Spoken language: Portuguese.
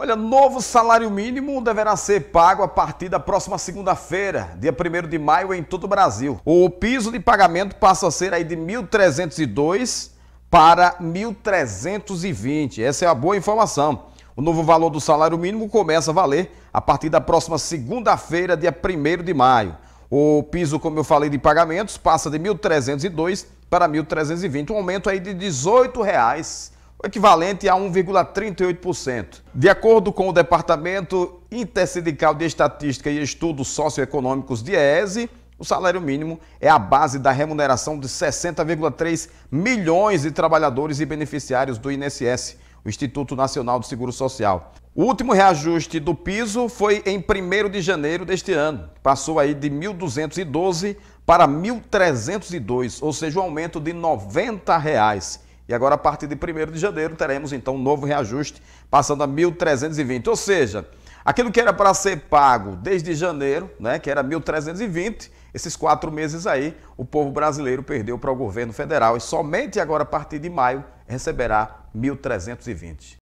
Olha, novo salário mínimo deverá ser pago a partir da próxima segunda-feira, dia 1 de maio, em todo o Brasil. O piso de pagamento passa a ser aí de R$ 1.302 para R$ 1.320. Essa é a boa informação. O novo valor do salário mínimo começa a valer a partir da próxima segunda-feira, dia 1 de maio. O piso, como eu falei, de pagamentos passa de R$ 1.302 para R$ 1.320, um aumento aí de R$ 18,00 o equivalente a 1,38%. De acordo com o Departamento Intersindical de Estatística e Estudos Socioeconômicos de EESE, o salário mínimo é a base da remuneração de 60,3 milhões de trabalhadores e beneficiários do INSS, o Instituto Nacional do Seguro Social. O último reajuste do piso foi em 1 de janeiro deste ano. Passou aí de 1.212 para 1.302, ou seja, um aumento de R$ 90. Reais. E agora, a partir de 1 de janeiro, teremos então um novo reajuste, passando a 1.320. Ou seja, aquilo que era para ser pago desde janeiro, né, que era 1.320, esses quatro meses aí, o povo brasileiro perdeu para o governo federal e somente agora, a partir de maio, receberá 1.320.